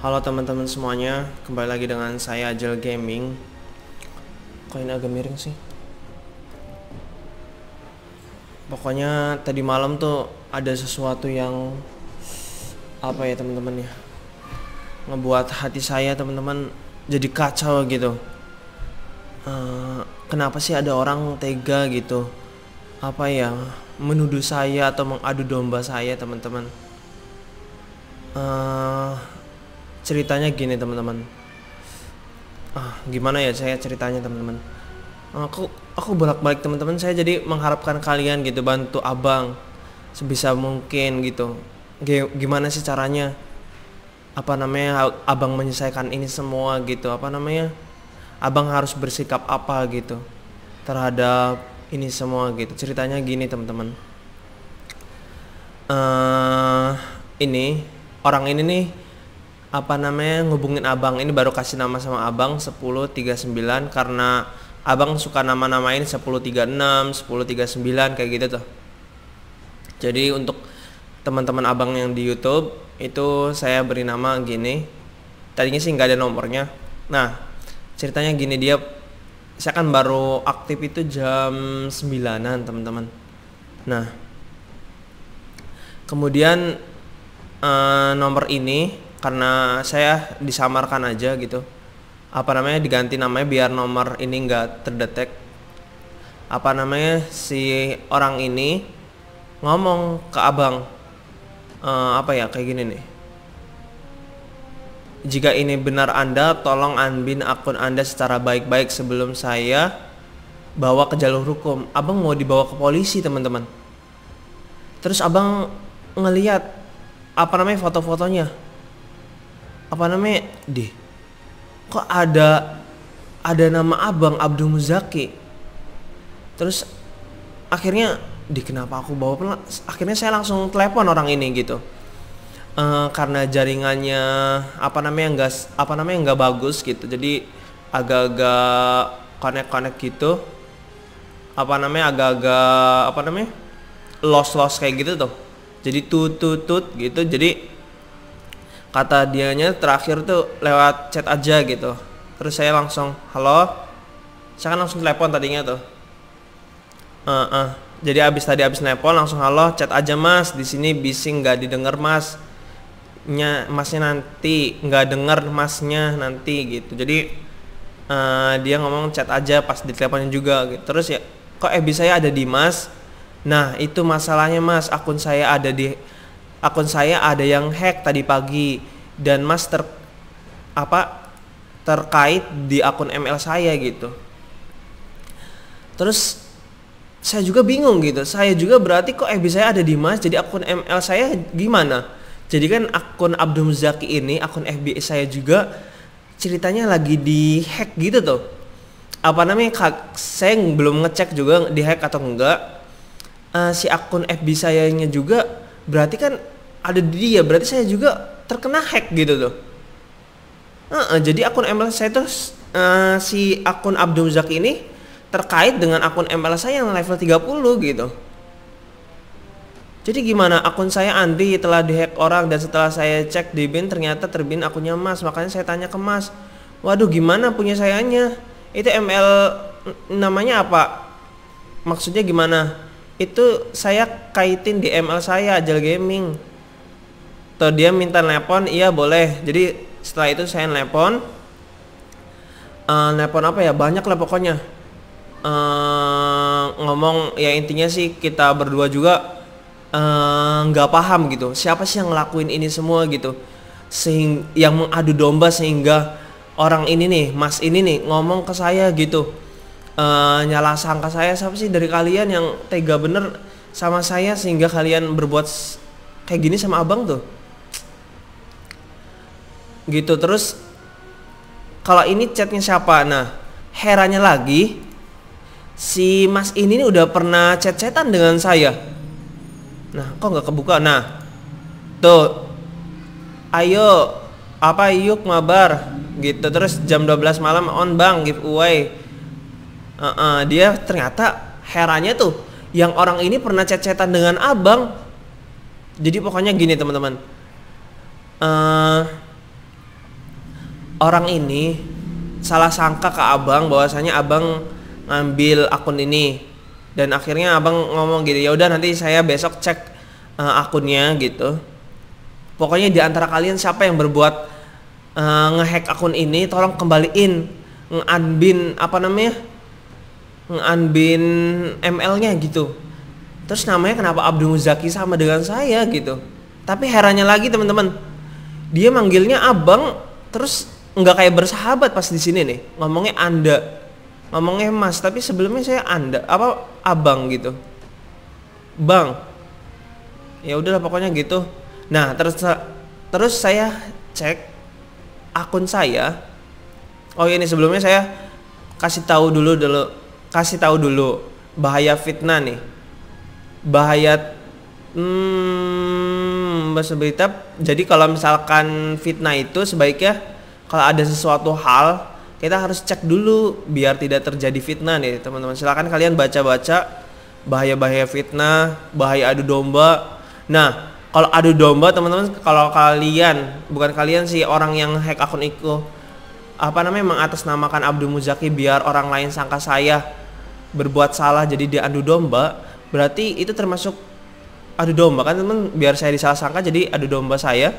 Halo teman-teman semuanya, kembali lagi dengan saya Ajel Gaming. Kok ini agak miring sih? Pokoknya tadi malam tuh ada sesuatu yang apa ya teman-teman ya, ngebuat hati saya teman-teman jadi kacau gitu. Uh, kenapa sih ada orang tega gitu? Apa ya menuduh saya atau mengadu domba saya teman-teman? Uh, ceritanya gini teman-teman ah, gimana ya saya ceritanya teman-teman ah, aku aku bolak-balik teman-teman saya jadi mengharapkan kalian gitu bantu abang sebisa mungkin gitu gimana sih caranya apa namanya abang menyelesaikan ini semua gitu apa namanya abang harus bersikap apa gitu terhadap ini semua gitu ceritanya gini teman-teman uh, ini orang ini nih apa namanya ngubungin abang ini baru kasih nama sama abang 1039 karena abang suka nama-namain 1036 1039 kayak gitu tuh jadi untuk teman-teman abang yang di YouTube itu saya beri nama gini tadinya sih nggak ada nomornya nah ceritanya gini dia saya kan baru aktif itu jam 9an teman-teman nah kemudian uh, nomor ini karena saya disamarkan aja gitu apa namanya diganti namanya biar nomor ini nggak terdetek apa namanya si orang ini ngomong ke abang uh, apa ya kayak gini nih jika ini benar anda tolong anbin akun anda secara baik-baik sebelum saya bawa ke jalur hukum abang mau dibawa ke polisi teman-teman terus abang ngeliat apa namanya foto-fotonya apa namanya deh kok ada ada nama abang Abdul Muzaki terus akhirnya di kenapa aku bawa pelan akhirnya saya langsung telepon orang ini gitu uh, karena jaringannya apa namanya enggak apa namanya enggak bagus gitu jadi agak-agak konek connect gitu apa namanya agak-agak apa namanya lost-lost kayak gitu tuh jadi tut tut tut gitu jadi kata dianya terakhir tuh lewat chat aja gitu terus saya langsung halo saya kan langsung telepon tadinya tuh uh, uh. jadi abis tadi abis telepon langsung halo chat aja mas di sini bising nggak didengar mas nya masnya nanti nggak denger masnya nanti gitu jadi uh, dia ngomong chat aja pas di teleponnya juga gitu. terus ya kok FB saya ada di mas nah itu masalahnya mas akun saya ada di akun saya ada yang hack tadi pagi dan mas ter apa terkait di akun ML saya gitu terus saya juga bingung gitu saya juga berarti kok FB saya ada di mas jadi akun ML saya gimana jadi kan akun Abdul Muzaki ini akun FB saya juga ceritanya lagi di hack gitu tuh apa namanya kak saya belum ngecek juga di hack atau enggak uh, si akun FB saya nya juga berarti kan ada di dia berarti saya juga terkena hack gitu tuh uh, uh, jadi akun MLS saya tuh uh, si akun Abdul Zak ini terkait dengan akun MLS saya yang level 30 gitu jadi gimana akun saya Andi telah dihack orang dan setelah saya cek di bin ternyata terbin akunnya Mas makanya saya tanya ke Mas waduh gimana punya sayanya itu ML namanya apa maksudnya gimana itu saya kaitin di ML saya Ajal Gaming atau dia minta nelpon iya boleh jadi setelah itu saya nelpon uh, nelpon apa ya banyak lah pokoknya uh, ngomong ya intinya sih kita berdua juga eh, nggak uh, paham gitu siapa sih yang ngelakuin ini semua gitu sehingga yang mengadu domba sehingga orang ini nih mas ini nih ngomong ke saya gitu uh, nyala sangka saya siapa sih dari kalian yang tega bener sama saya sehingga kalian berbuat kayak gini sama abang tuh gitu terus kalau ini chatnya siapa nah herannya lagi si mas ini udah pernah chat-chatan dengan saya nah kok nggak kebuka nah tuh ayo apa yuk mabar gitu terus jam 12 malam on bang giveaway uh, uh, dia ternyata herannya tuh yang orang ini pernah cecetan dengan abang jadi pokoknya gini teman-teman uh, orang ini salah sangka ke abang bahwasanya abang ngambil akun ini dan akhirnya abang ngomong gitu ya udah nanti saya besok cek uh, akunnya gitu pokoknya di antara kalian siapa yang berbuat uh, ngehack akun ini tolong kembaliin ngadmin apa namanya nganbin ML-nya gitu. Terus namanya kenapa Abdul Muzaki sama dengan saya gitu. Tapi herannya lagi teman-teman, dia manggilnya abang terus nggak kayak bersahabat pas di sini nih. Ngomongnya Anda. Ngomongnya Mas, tapi sebelumnya saya Anda apa abang gitu. Bang. Ya udahlah pokoknya gitu. Nah, terus terus saya cek akun saya. Oh ini sebelumnya saya kasih tahu dulu dulu kasih tahu dulu bahaya fitnah nih bahaya hmm, bahasa berita jadi kalau misalkan fitnah itu sebaiknya kalau ada sesuatu hal kita harus cek dulu biar tidak terjadi fitnah nih teman-teman silahkan kalian baca-baca bahaya-bahaya fitnah bahaya adu domba nah kalau adu domba teman-teman kalau kalian bukan kalian sih orang yang hack akun itu apa namanya mengatasnamakan Abdul Muzaki biar orang lain sangka saya berbuat salah jadi dia adu domba berarti itu termasuk adu domba kan teman biar saya disalah sangka jadi adu domba saya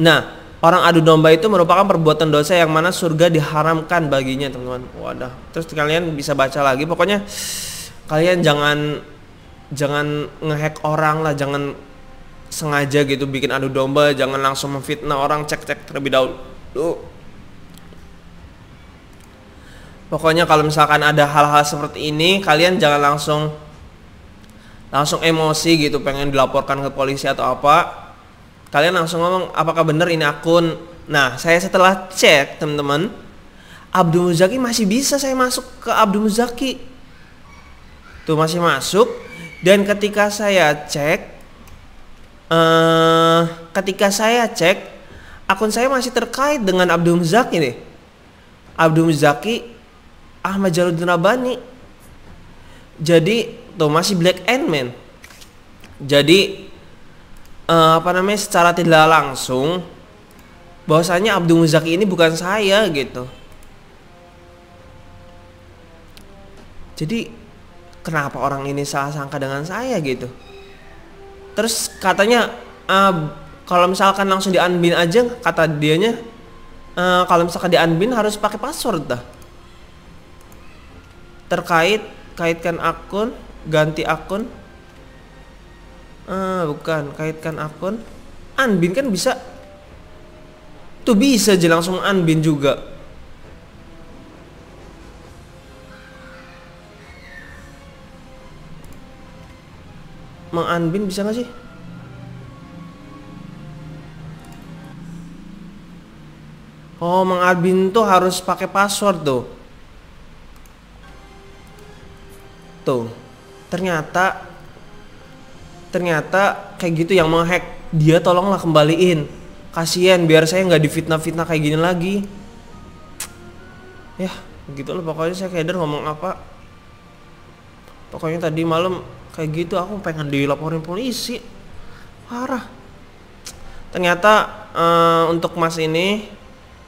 nah orang adu domba itu merupakan perbuatan dosa yang mana surga diharamkan baginya teman-teman wadah terus kalian bisa baca lagi pokoknya kalian jangan jangan ngehack orang lah jangan sengaja gitu bikin adu domba jangan langsung memfitnah orang cek cek terlebih dahulu pokoknya kalau misalkan ada hal-hal seperti ini kalian jangan langsung langsung emosi gitu pengen dilaporkan ke polisi atau apa kalian langsung ngomong apakah benar ini akun nah saya setelah cek teman-teman Abdul Muzaki masih bisa saya masuk ke Abdul Muzaki tuh masih masuk dan ketika saya cek uh, ketika saya cek akun saya masih terkait dengan Abdul Muzaki nih Abdul Muzaki Ahmad Jaluddin Rabani jadi tuh masih Black and man jadi uh, apa namanya secara tidak langsung bahwasanya Abdul Muzaki ini bukan saya gitu jadi kenapa orang ini salah sangka dengan saya gitu terus katanya uh, kalau misalkan langsung di unbin aja kata dianya uh, kalau misalkan di unbin harus pakai password dah terkait kaitkan akun ganti akun ah bukan kaitkan akun unbin kan bisa tuh bisa aja langsung unbin juga mengunbin bisa gak sih Oh, mengadmin tuh harus pakai password tuh. itu ternyata ternyata kayak gitu yang menghack dia tolonglah kembaliin kasihan biar saya nggak difitnah-fitnah kayak gini lagi ya gitu loh pokoknya saya kayak ngomong apa pokoknya tadi malam kayak gitu aku pengen dilaporin polisi parah ternyata uh, untuk mas ini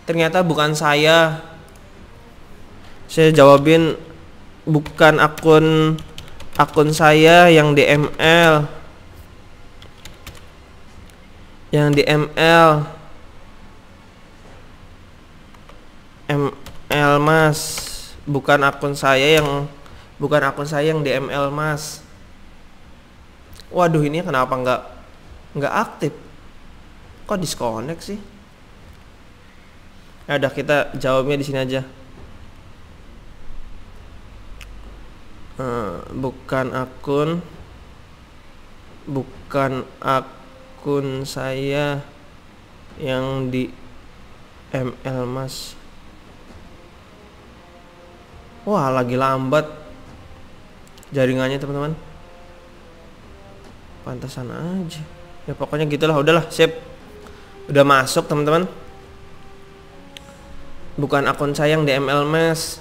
ternyata bukan saya saya jawabin bukan akun akun saya yang DML yang DML ML Mas bukan akun saya yang bukan akun saya yang DML Mas waduh ini kenapa nggak nggak aktif kok disconnect sih ada kita jawabnya di sini aja Eh, bukan akun bukan akun saya yang di ML Mas. Wah, lagi lambat jaringannya, teman-teman. Pantasan aja. Ya pokoknya gitulah, udahlah, sip. Udah masuk, teman-teman. Bukan akun saya yang di ML Mas.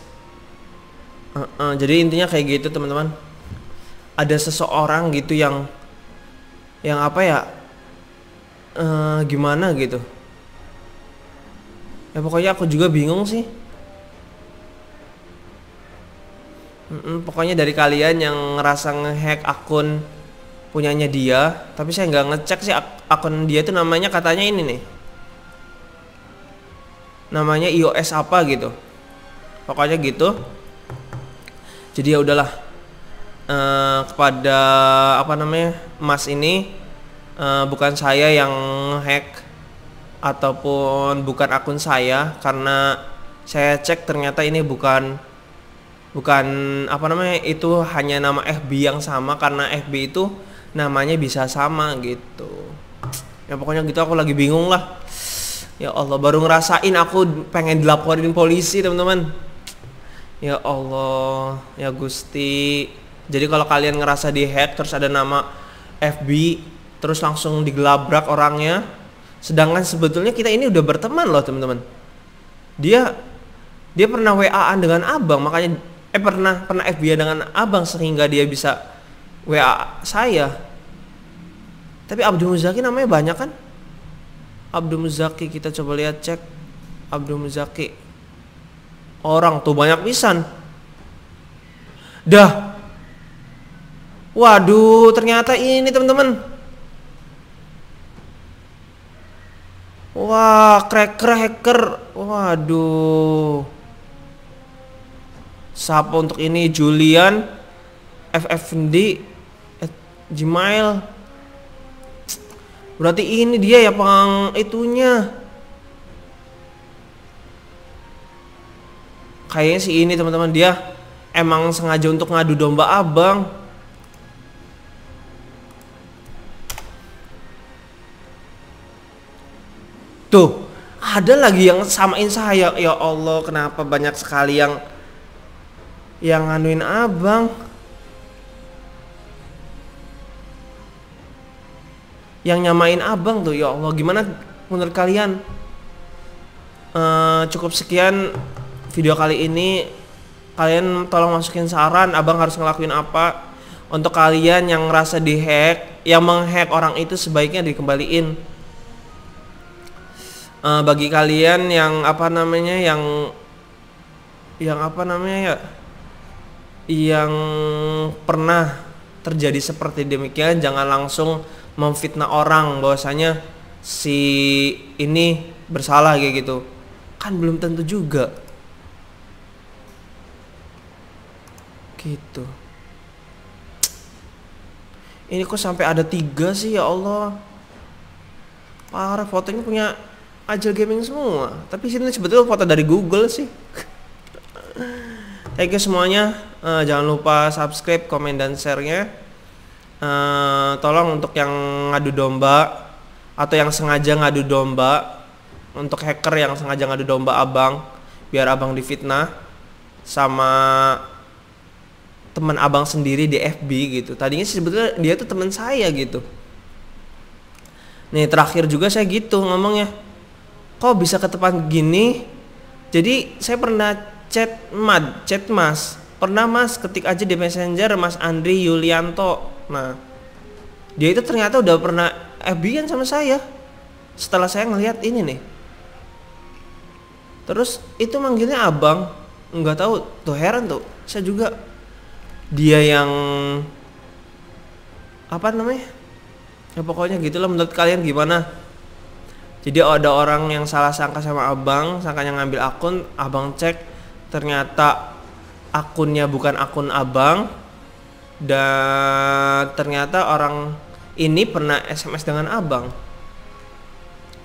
Uh, uh, jadi intinya kayak gitu teman-teman. Ada seseorang gitu yang yang apa ya? Uh, gimana gitu? Ya pokoknya aku juga bingung sih. Mm -mm, pokoknya dari kalian yang ngerasa ngehack akun punyanya dia, tapi saya nggak ngecek sih ak akun dia itu namanya katanya ini nih. Namanya iOS apa gitu. Pokoknya gitu jadi ya udahlah uh, kepada apa namanya Mas ini uh, bukan saya yang hack ataupun bukan akun saya karena saya cek ternyata ini bukan bukan apa namanya itu hanya nama FB yang sama karena FB itu namanya bisa sama gitu ya pokoknya gitu aku lagi bingung lah ya Allah baru ngerasain aku pengen dilaporin polisi teman-teman Ya Allah, ya Gusti. Jadi kalau kalian ngerasa di hack terus ada nama FB terus langsung digelabrak orangnya. Sedangkan sebetulnya kita ini udah berteman loh, teman-teman. Dia dia pernah WA-an dengan Abang, makanya eh pernah pernah FB dengan Abang sehingga dia bisa WA saya. Tapi Abdul Muzaki namanya banyak kan? Abdul Muzaki kita coba lihat cek Abdul Muzaki orang tuh banyak pisan dah waduh ternyata ini teman-teman wah cracker hacker waduh Siapa untuk ini Julian FFD Gmail Berarti ini dia ya pang itunya kayaknya sih ini teman-teman dia emang sengaja untuk ngadu domba abang tuh ada lagi yang samain saya ya Allah kenapa banyak sekali yang yang nganuin abang yang nyamain abang tuh ya Allah gimana menurut kalian uh, cukup sekian video kali ini kalian tolong masukin saran abang harus ngelakuin apa untuk kalian yang ngerasa dihack yang menghack orang itu sebaiknya dikembaliin uh, bagi kalian yang apa namanya yang yang apa namanya ya yang pernah terjadi seperti demikian jangan langsung memfitnah orang bahwasanya si ini bersalah kayak gitu kan belum tentu juga gitu ini kok sampai ada tiga sih ya Allah parah fotonya punya Agile Gaming semua tapi sini sebetulnya foto dari Google sih thank you semuanya uh, jangan lupa subscribe komen dan sharenya uh, tolong untuk yang ngadu domba atau yang sengaja ngadu domba untuk hacker yang sengaja ngadu domba abang biar abang difitnah sama teman abang sendiri di FB gitu tadinya sih sebetulnya dia tuh teman saya gitu nih terakhir juga saya gitu ngomongnya kok bisa ke tempat gini jadi saya pernah chat mad chat mas pernah mas ketik aja di messenger mas Andri Yulianto nah dia itu ternyata udah pernah FB kan sama saya setelah saya ngelihat ini nih terus itu manggilnya abang nggak tahu tuh heran tuh saya juga dia yang apa namanya ya pokoknya gitulah menurut kalian gimana jadi ada orang yang salah sangka sama abang sangkanya ngambil akun abang cek ternyata akunnya bukan akun abang dan ternyata orang ini pernah SMS dengan abang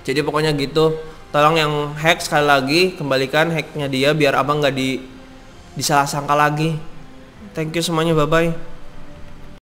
jadi pokoknya gitu tolong yang hack sekali lagi kembalikan hacknya dia biar abang nggak di disalah sangka lagi Thank you semuanya, bye-bye.